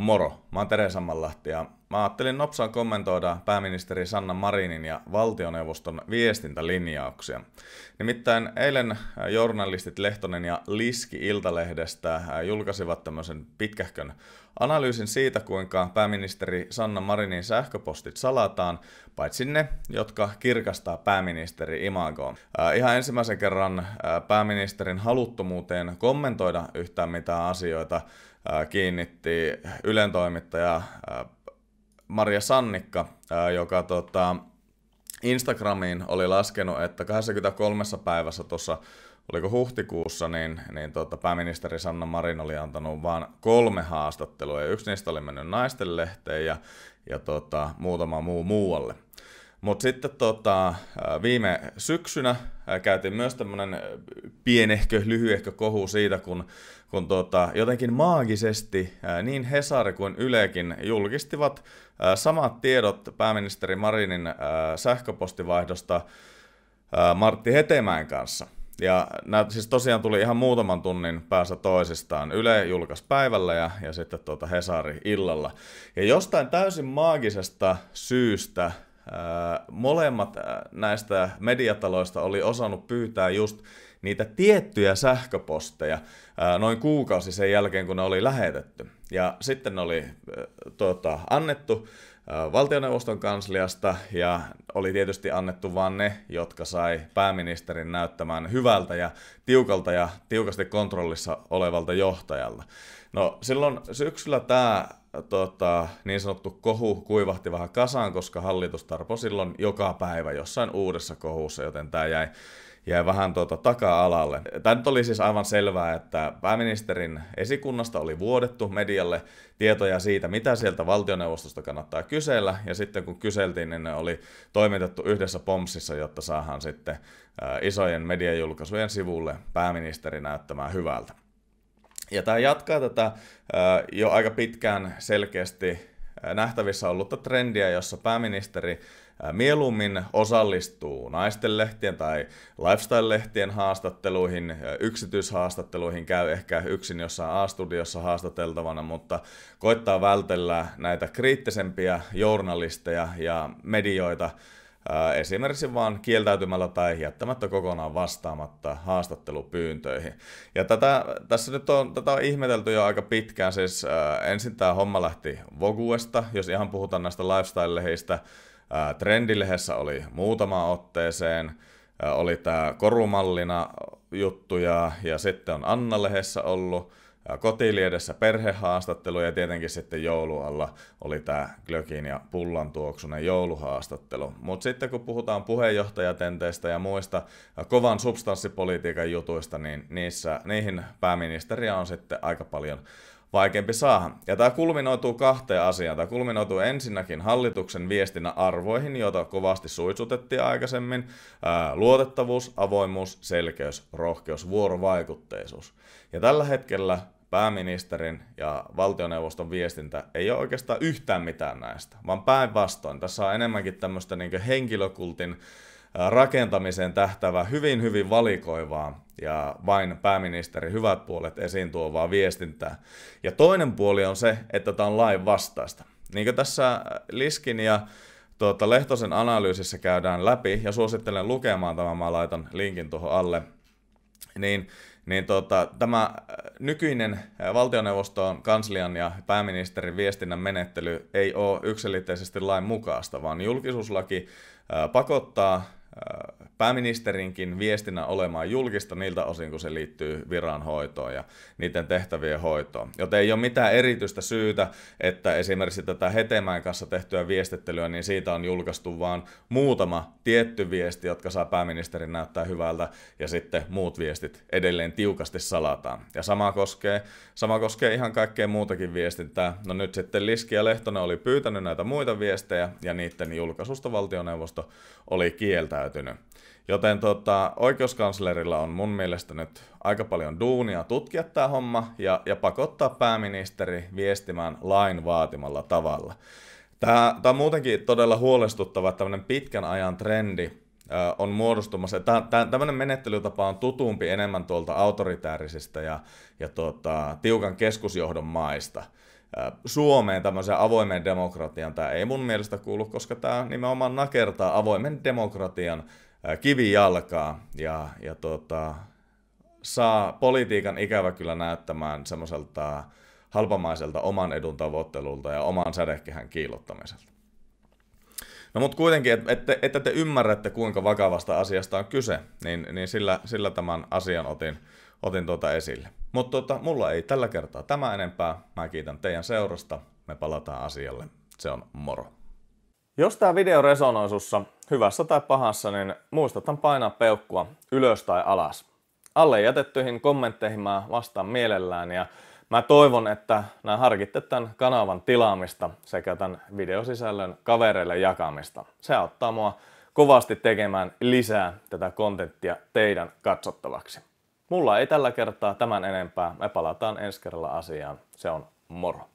Moro, mä oon Tere Sammanlahti ja mä ajattelin nopsaan kommentoida pääministeri Sanna Marinin ja valtioneuvoston viestintälinjauksia. Nimittäin eilen äh, journalistit Lehtonen ja Liski Iltalehdestä äh, julkaisivat tämmöisen pitkähkön analyysin siitä, kuinka pääministeri Sanna Marinin sähköpostit salataan, paitsi ne, jotka kirkastaa pääministeri Imagoon. Äh, ihan ensimmäisen kerran pääministerin haluttomuuteen kommentoida yhtään mitään asioita kiinnitti Ylen toimittaja Maria Sannikka, joka tota, Instagramiin oli laskenut, että 23 päivässä tuossa, oliko huhtikuussa, niin, niin tota, pääministeri Sanna Marin oli antanut vain kolme haastattelua, ja yksi niistä oli mennyt naisten lehteen ja, ja tota, muutama muu muualle. Mutta sitten tota, viime syksynä käytiin myös tämmöinen pienehkö, lyhyehkö kohu siitä, kun, kun tota, jotenkin maagisesti niin Hesari kuin Ylekin julkistivat samat tiedot pääministeri Marinin sähköpostivaihdosta Martti Hetemäen kanssa. Ja nämä siis tosiaan tuli ihan muutaman tunnin päässä toisistaan. Yle julkaisi päivällä ja, ja sitten tuota Hesari illalla. Ja jostain täysin maagisesta syystä ää, molemmat näistä mediataloista oli osannut pyytää just niitä tiettyjä sähköposteja noin kuukausi sen jälkeen, kun ne oli lähetetty. Ja sitten ne oli tuota, annettu valtioneuvoston kansliasta ja oli tietysti annettu vain ne, jotka sai pääministerin näyttämään hyvältä ja tiukalta ja tiukasti kontrollissa olevalta johtajalta. No silloin syksyllä tämä tota, niin sanottu kohu kuivahti vähän kasaan, koska hallitus tarpoi silloin joka päivä jossain uudessa kohussa, joten tämä jäi jäi vähän tuota taka-alalle. Tämä nyt oli siis aivan selvää, että pääministerin esikunnasta oli vuodettu medialle tietoja siitä, mitä sieltä valtioneuvostosta kannattaa kysellä, ja sitten kun kyseltiin, niin ne oli toimitettu yhdessä pomsissa, jotta saadaan sitten isojen mediajulkaisujen sivulle pääministeri näyttämään hyvältä. Ja tämä jatkaa tätä jo aika pitkään selkeästi nähtävissä ollutta trendiä, jossa pääministeri mieluummin osallistuu naistenlehtien tai lifestyle-lehtien haastatteluihin, yksityishaastatteluihin, käy ehkä yksin jossain A-studiossa haastateltavana, mutta koittaa vältellä näitä kriittisempiä journalisteja ja medioita, esimerkiksi vaan kieltäytymällä tai jättämättä kokonaan vastaamatta haastattelupyyntöihin. Ja tätä, tässä nyt on, tätä on ihmetelty jo aika pitkään, siis ensin tämä homma lähti Voguesta, jos ihan puhutaan näistä lifestyle-lehistä, Trendilehessä oli muutama otteeseen, oli tämä korumallina juttuja ja sitten on anna lehessä ollut, kotiliedessä perhehaastattelu ja tietenkin sitten joulualla oli tämä Glökin ja Pullan tuoksunen jouluhaastattelu. Mutta sitten kun puhutaan puheenjohtajatenteistä ja muista kovan substanssipolitiikan jutuista, niin niissä, niihin pääministeriä on sitten aika paljon vaikeampi saada. Ja tämä kulminoituu kahteen asiaan. Tämä kulminoituu ensinnäkin hallituksen viestinnän arvoihin, joita kovasti suitsutettiin aikaisemmin. Ää, luotettavuus, avoimuus, selkeys, rohkeus, vuorovaikutteisuus. Ja tällä hetkellä pääministerin ja valtioneuvoston viestintä ei ole oikeastaan yhtään mitään näistä, vaan päinvastoin. Tässä on enemmänkin tämmöistä niin henkilökultin rakentamiseen tähtävä hyvin hyvin valikoivaa ja vain pääministeri hyvät puolet esiin tuovaa viestintää. Ja toinen puoli on se, että tämä on lain vastaista. Niin kuin tässä Liskin ja tuota, Lehtosen analyysissä käydään läpi ja suosittelen lukemaan tämän, mä laitan linkin tuohon alle – niin, niin tota, tämä äh, nykyinen äh, valtioneuvoston kanslian ja pääministerin viestinnän menettely ei ole yksilitteisesti lain mukaista, vaan julkisuuslaki äh, pakottaa pääministerinkin viestinä olemaan julkista niiltä osin, kun se liittyy viranhoitoon ja niiden tehtävien hoitoon. Joten ei ole mitään erityistä syytä, että esimerkiksi tätä Hetemään kanssa tehtyä viestittelyä, niin siitä on julkaistu vain muutama tietty viesti, jotka saa pääministerin näyttää hyvältä, ja sitten muut viestit edelleen tiukasti salataan. Ja sama koskee, sama koskee ihan kaikkea muutakin viestintää. No nyt sitten Liski ja Lehtonen oli pyytänyt näitä muita viestejä, ja niiden julkaisusta valtioneuvosto oli kieltäytynyt. Joten tota, oikeuskanslerilla on mun mielestä nyt aika paljon duunia tutkia tämä homma ja, ja pakottaa pääministeri viestimään lain vaatimalla tavalla. Tämä, tämä on muutenkin todella huolestuttava, että tämmöinen pitkän ajan trendi on muodostumassa. Tämmöinen menettelytapa on tutumpi enemmän tuolta autoritäärisistä ja, ja tota, tiukan keskusjohdon maista. Suomeen tämmöisen avoimen demokratian tämä ei mun mielestä kuulu, koska tämä nimenomaan nakertaa avoimen demokratian kivijalkaa ja, ja tota, saa politiikan ikävä kyllä näyttämään semmoiselta halpamaiselta oman edun tavoittelulta ja oman sädekehän kiilottamiselta. No mutta kuitenkin, että että et, et te ymmärrätte kuinka vakavasta asiasta on kyse, niin, niin sillä, sillä tämän asian otin, otin tuota esille. Mutta tota, mulla ei tällä kertaa tämä enempää. Mä kiitän teidän seurasta. Me palataan asialle. Se on moro. Jos tämä video resonoi sussa, hyvässä tai pahassa, niin muistathan painaa peukkua ylös tai alas. Alle jätettyihin kommentteihin mä vastaan mielellään ja mä toivon, että nämä harkitte tämän kanavan tilaamista sekä tämän videosisällön kavereille jakamista. Se auttaa mua kovasti tekemään lisää tätä kontenttia teidän katsottavaksi. Mulla ei tällä kertaa tämän enempää. Me palataan ensi kerralla asiaan. Se on moro!